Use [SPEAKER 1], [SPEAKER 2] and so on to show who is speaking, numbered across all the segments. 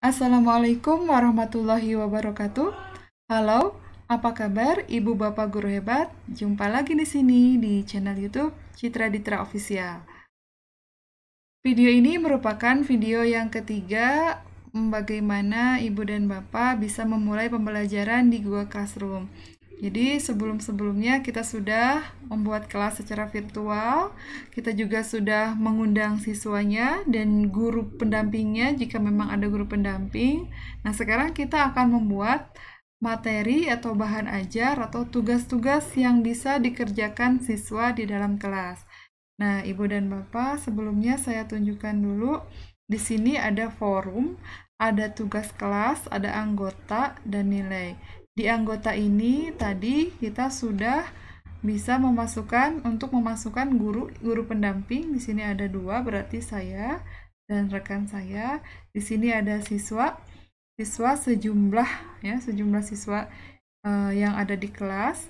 [SPEAKER 1] Assalamualaikum warahmatullahi wabarakatuh. Halo, apa kabar Ibu Bapak guru hebat? Jumpa lagi di sini di channel YouTube Citra Ditra Official. Video ini merupakan video yang ketiga mm, bagaimana Ibu dan Bapak bisa memulai pembelajaran di Google Classroom. Jadi sebelum-sebelumnya kita sudah membuat kelas secara virtual, kita juga sudah mengundang siswanya dan guru pendampingnya jika memang ada guru pendamping. Nah sekarang kita akan membuat materi atau bahan ajar atau tugas-tugas yang bisa dikerjakan siswa di dalam kelas. Nah ibu dan bapak sebelumnya saya tunjukkan dulu di sini ada forum, ada tugas kelas, ada anggota dan nilai. Di anggota ini tadi kita sudah bisa memasukkan untuk memasukkan guru guru pendamping di sini ada dua berarti saya dan rekan saya di sini ada siswa siswa sejumlah ya sejumlah siswa uh, yang ada di kelas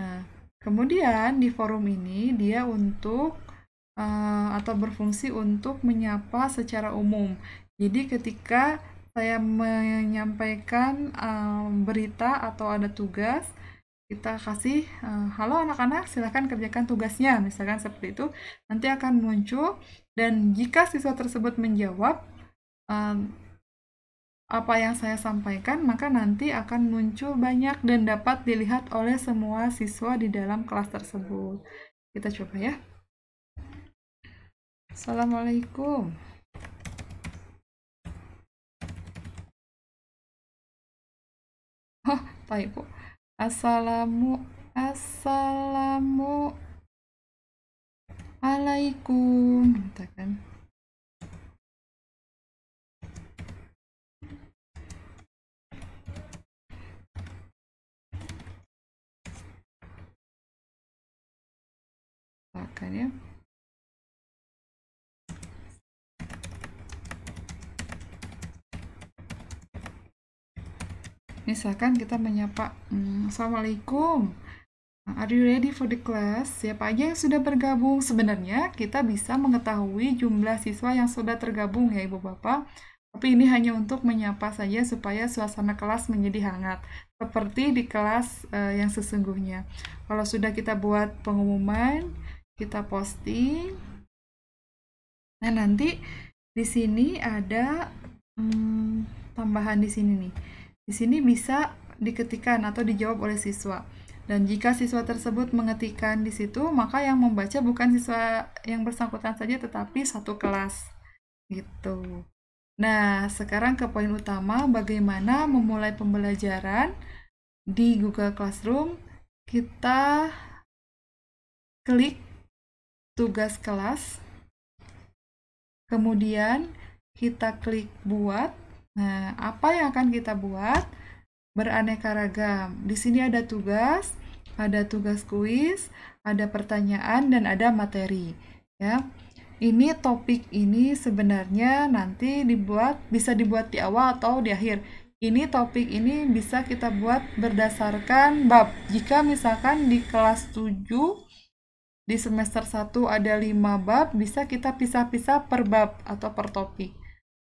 [SPEAKER 1] nah kemudian di forum ini dia untuk uh, atau berfungsi untuk menyapa secara umum jadi ketika saya menyampaikan um, berita atau ada tugas kita kasih uh, halo anak-anak silahkan kerjakan tugasnya misalkan seperti itu nanti akan muncul dan jika siswa tersebut menjawab um, apa yang saya sampaikan maka nanti akan muncul banyak dan dapat dilihat oleh semua siswa di dalam kelas tersebut kita
[SPEAKER 2] coba ya Assalamualaikum apa ibu assalamu assalamu alaikum katakan. kan Okay, misalkan kita
[SPEAKER 1] menyapa hmm, assalamualaikum Are you ready for the class? Siapa aja yang sudah bergabung? Sebenarnya kita bisa mengetahui jumlah siswa yang sudah tergabung ya Ibu Bapak. Tapi ini hanya untuk menyapa saja supaya suasana kelas menjadi hangat. Seperti di kelas uh, yang sesungguhnya. Kalau sudah kita buat pengumuman, kita posting. Nah nanti di sini ada hmm, tambahan di sini nih di sini bisa diketikan atau dijawab oleh siswa. Dan jika siswa tersebut mengetikkan di situ, maka yang membaca bukan siswa yang bersangkutan saja, tetapi satu kelas. Gitu. Nah, sekarang ke poin utama bagaimana memulai pembelajaran
[SPEAKER 2] di Google Classroom. Kita klik tugas kelas. Kemudian
[SPEAKER 1] kita klik buat Nah, apa yang akan kita buat? Beraneka ragam. Di sini ada tugas, ada tugas kuis, ada pertanyaan, dan ada materi. Ya, ini topik ini sebenarnya nanti dibuat bisa dibuat di awal atau di akhir. Ini topik ini bisa kita buat berdasarkan bab. Jika misalkan di kelas 7 di semester 1 ada 5 bab, bisa kita pisah-pisah per bab atau per topik.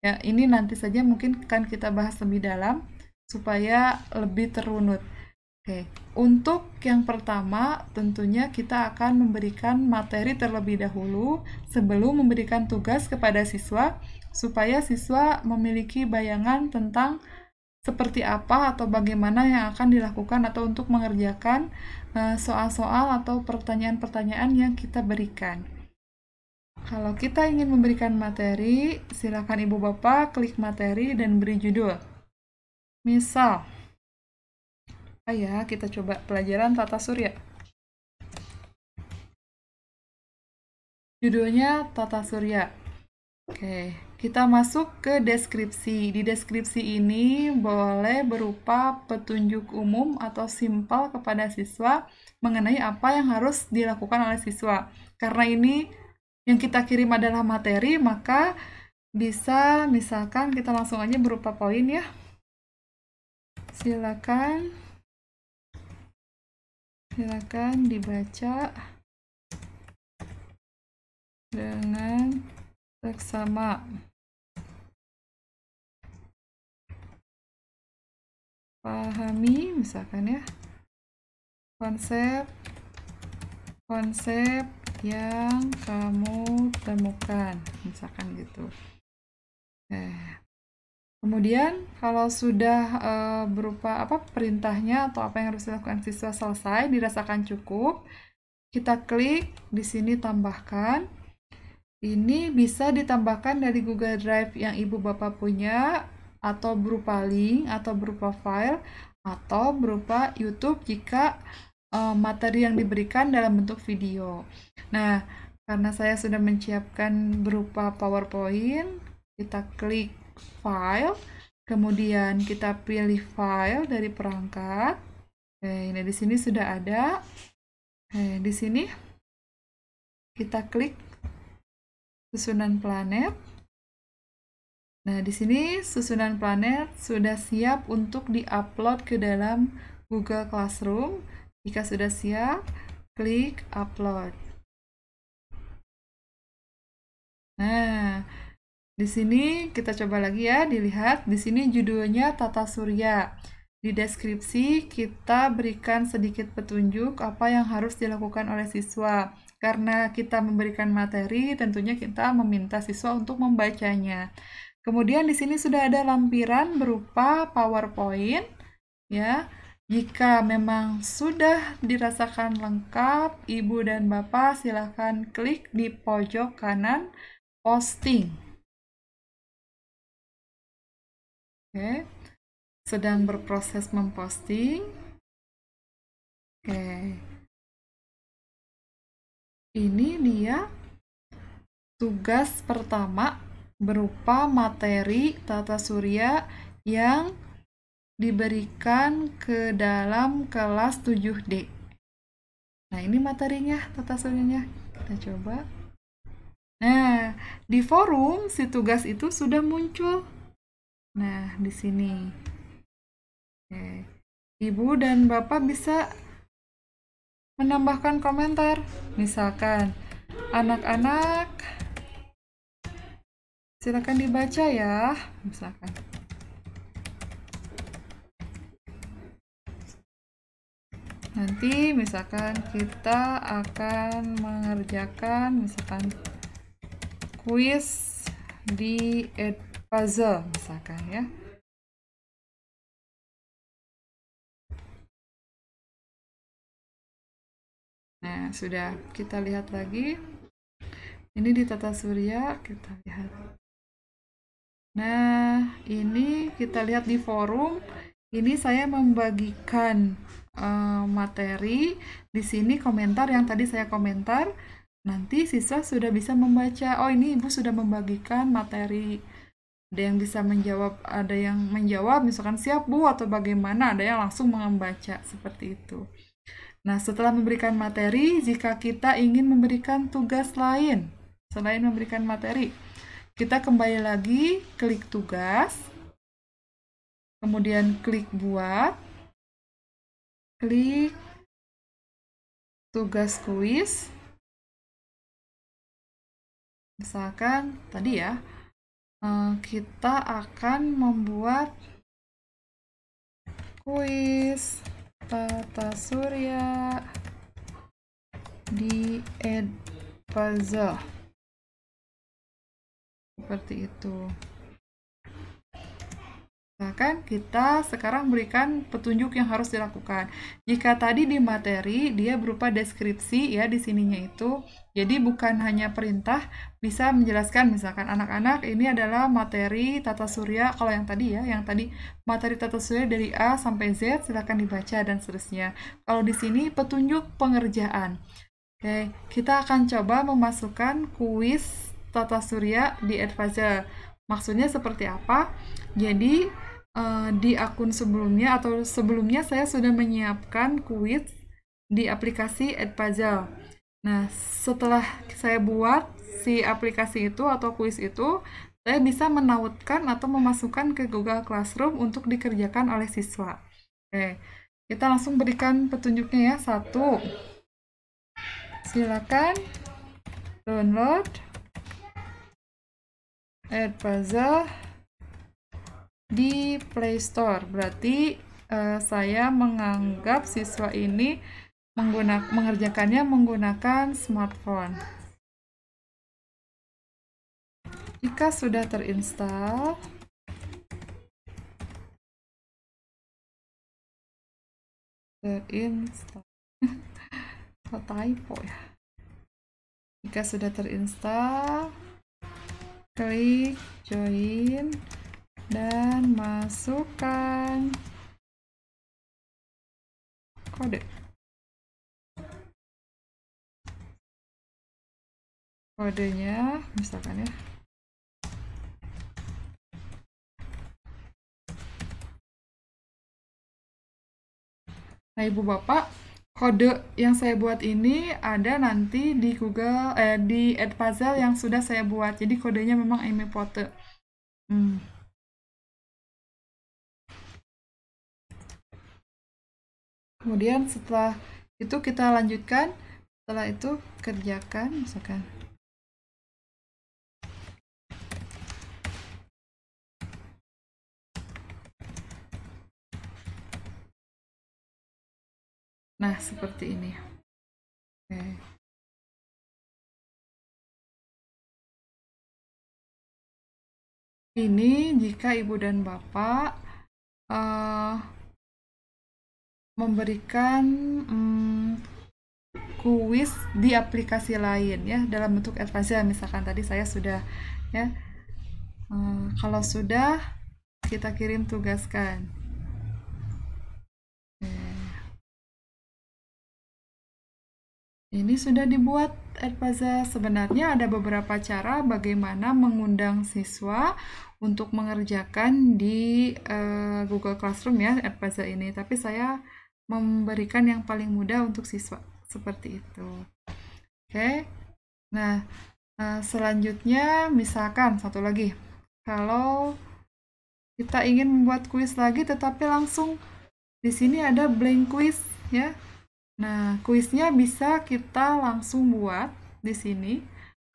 [SPEAKER 1] Ya, ini nanti saja mungkin akan kita bahas lebih dalam supaya lebih terunut. Oke, untuk yang pertama tentunya kita akan memberikan materi terlebih dahulu sebelum memberikan tugas kepada siswa supaya siswa memiliki bayangan tentang seperti apa atau bagaimana yang akan dilakukan atau untuk mengerjakan eh, soal-soal atau pertanyaan-pertanyaan yang kita berikan. Kalau kita ingin memberikan materi, silakan Ibu Bapak klik materi dan beri judul. Misal, ayah oh kita coba pelajaran tata surya. Judulnya tata surya. Oke, kita masuk ke deskripsi. Di deskripsi ini boleh berupa petunjuk umum atau simpel kepada siswa mengenai apa yang harus dilakukan oleh siswa. Karena ini yang kita kirim adalah materi, maka bisa misalkan kita langsung aja berupa poin ya. Silakan.
[SPEAKER 2] Silakan dibaca dengan seksama. Pahami misalkan ya konsep konsep
[SPEAKER 1] yang kamu temukan misalkan gitu eh. kemudian kalau sudah e, berupa apa perintahnya atau apa yang harus dilakukan siswa selesai dirasakan cukup kita klik di sini tambahkan ini bisa ditambahkan dari Google Drive yang ibu bapak punya atau berupa link atau berupa file atau berupa YouTube jika uh, materi yang diberikan dalam bentuk video. Nah, karena saya sudah menyiapkan berupa PowerPoint, kita klik file, kemudian kita pilih file dari perangkat.
[SPEAKER 2] Oke, nah di sini sudah ada. Oke, eh, di sini kita klik susunan planet.
[SPEAKER 1] Nah, di sini susunan planet sudah siap untuk diupload ke dalam Google Classroom jika sudah siap, klik upload. Nah, di sini kita coba lagi ya, dilihat di sini judulnya Tata Surya. Di deskripsi kita berikan sedikit petunjuk apa yang harus dilakukan oleh siswa. Karena kita memberikan materi, tentunya kita meminta siswa untuk membacanya. Kemudian di sini sudah ada lampiran berupa PowerPoint ya jika memang sudah dirasakan lengkap, Ibu dan Bapak
[SPEAKER 2] silahkan klik di pojok kanan posting. Oke, sedang berproses memposting. Oke, ini dia tugas pertama berupa
[SPEAKER 1] materi tata surya yang diberikan ke dalam kelas 7D. Nah, ini materinya tata suryaannya. Kita coba. Nah, di forum si tugas itu sudah muncul. Nah, di sini. Oke. Ibu dan Bapak bisa menambahkan komentar. Misalkan, anak-anak silakan dibaca ya, misalkan. nanti misalkan kita akan
[SPEAKER 2] mengerjakan misalkan kuis di ed puzzle misalkan ya Nah, sudah kita lihat lagi. Ini di tata surya, kita lihat.
[SPEAKER 1] Nah, ini kita lihat di forum. Ini saya membagikan Eh, materi di sini komentar yang tadi saya komentar nanti siswa sudah bisa membaca oh ini ibu sudah membagikan materi ada yang bisa menjawab ada yang menjawab misalkan siap bu atau bagaimana ada yang langsung membaca seperti itu nah setelah memberikan materi jika kita ingin memberikan tugas lain selain memberikan materi kita kembali lagi
[SPEAKER 2] klik tugas kemudian klik buat klik tugas kuis. Misalkan tadi ya, eh, kita akan membuat kuis tata surya di Ed Puzzle. Seperti itu.
[SPEAKER 1] Bahkan kita sekarang berikan petunjuk yang harus dilakukan. Jika tadi di materi dia berupa deskripsi ya di sininya itu. Jadi bukan hanya perintah bisa menjelaskan misalkan anak-anak ini adalah materi tata surya kalau yang tadi ya, yang tadi materi tata surya dari A sampai Z silahkan dibaca dan seterusnya. Kalau di sini petunjuk pengerjaan. Oke, kita akan coba memasukkan kuis tata surya di Advisor. Maksudnya seperti apa? Jadi uh, di akun sebelumnya atau sebelumnya saya sudah menyiapkan kuis di aplikasi Edpuzzle. Nah, setelah saya buat si aplikasi itu atau kuis itu, saya bisa menautkan atau memasukkan ke Google Classroom untuk dikerjakan oleh siswa. Oke, kita langsung berikan petunjuknya ya. Satu, silakan download Edpuzzle di Play Store. Berarti uh, saya menganggap siswa ini menggunakan mengerjakannya menggunakan smartphone.
[SPEAKER 2] Jika sudah terinstall, terinstall. Kok typo ya?
[SPEAKER 1] Jika sudah terinstall, klik join
[SPEAKER 2] dan masukkan kode. Kodenya, misalkan ya. Nah, Ibu Bapak, kode yang saya buat ini ada nanti di
[SPEAKER 1] Google
[SPEAKER 2] eh, di Puzzle yang sudah saya buat. Jadi kodenya memang Aimee Hmm. kemudian setelah itu kita lanjutkan setelah itu kerjakan misalkan Nah, seperti ini. Oke. Okay. Ini jika ibu dan bapak uh,
[SPEAKER 1] memberikan hmm, kuis di aplikasi lain ya dalam bentuk advisor misalkan tadi saya sudah ya hmm, kalau
[SPEAKER 2] sudah kita kirim tugaskan Ini sudah dibuat
[SPEAKER 1] Edpaza. Sebenarnya ada beberapa cara bagaimana mengundang siswa untuk mengerjakan di uh, Google Classroom ya Edpaza ini. Tapi saya memberikan yang paling mudah untuk siswa seperti itu. Oke. Okay. Nah, eh, selanjutnya misalkan satu lagi. Kalau kita ingin membuat kuis lagi tetapi langsung di sini ada blank quiz ya. Nah, kuisnya bisa kita langsung buat di sini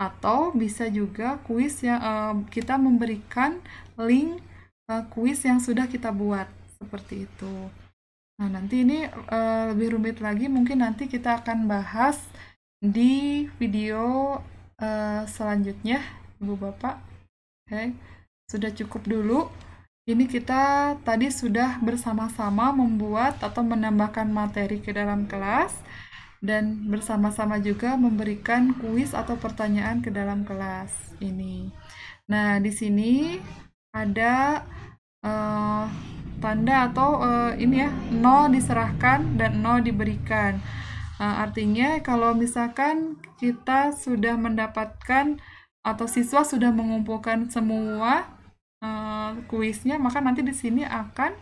[SPEAKER 1] atau bisa juga kuis yang uh, eh, kita memberikan link uh, kuis yang sudah kita buat seperti itu. Nah, nanti ini uh, lebih rumit lagi, mungkin nanti kita akan bahas di video uh, selanjutnya, Ibu Bapak. Oke, okay. sudah cukup dulu. Ini kita tadi sudah bersama-sama membuat atau menambahkan materi ke dalam kelas dan bersama-sama juga memberikan kuis atau pertanyaan ke dalam kelas ini. Nah, di sini ada uh, tanda atau uh, ini ya nol diserahkan dan nol diberikan uh, artinya kalau misalkan kita sudah mendapatkan atau siswa sudah mengumpulkan semua uh, kuisnya maka nanti di sini akan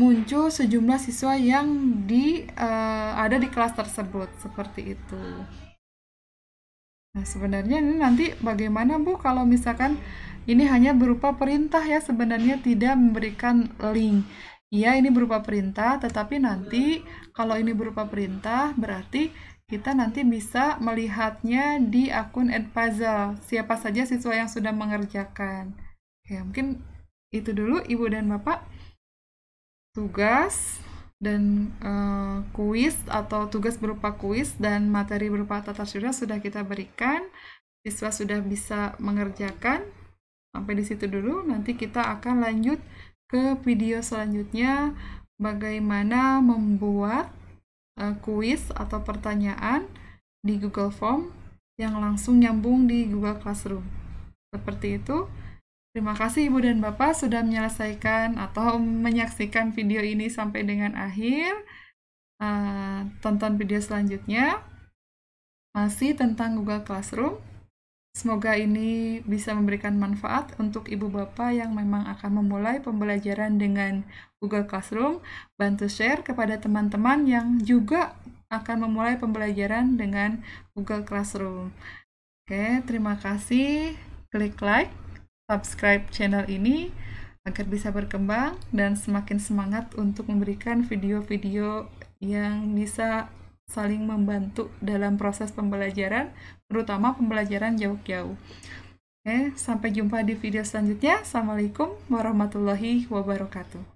[SPEAKER 1] muncul sejumlah siswa yang di uh, ada di kelas tersebut seperti itu. Nah, sebenarnya ini nanti bagaimana Bu kalau misalkan ini hanya berupa perintah ya sebenarnya tidak memberikan link. Iya, ini berupa perintah, tetapi nanti kalau ini berupa perintah berarti kita nanti bisa melihatnya di akun Edpuzzle. Siapa saja siswa yang sudah mengerjakan. Ya, mungkin itu dulu Ibu dan Bapak. Tugas dan uh, kuis atau tugas berupa kuis dan materi berupa tata surya sudah kita berikan. Siswa sudah bisa mengerjakan. Sampai di situ dulu, nanti kita akan lanjut ke video selanjutnya bagaimana membuat uh, kuis atau pertanyaan di Google Form yang langsung nyambung di Google Classroom. Seperti itu. Terima kasih Ibu dan Bapak sudah menyelesaikan atau menyaksikan video ini sampai dengan akhir. Uh, tonton video selanjutnya. Masih tentang Google Classroom. Semoga ini bisa memberikan manfaat untuk Ibu Bapak yang memang akan memulai pembelajaran dengan Google Classroom. Bantu share kepada teman-teman yang juga akan memulai pembelajaran dengan Google Classroom. Oke, terima kasih. Klik like subscribe channel ini agar bisa berkembang dan semakin semangat untuk memberikan video-video yang bisa saling membantu dalam proses pembelajaran, terutama pembelajaran jauh-jauh. Oke, sampai jumpa di video selanjutnya. Assalamualaikum warahmatullahi wabarakatuh.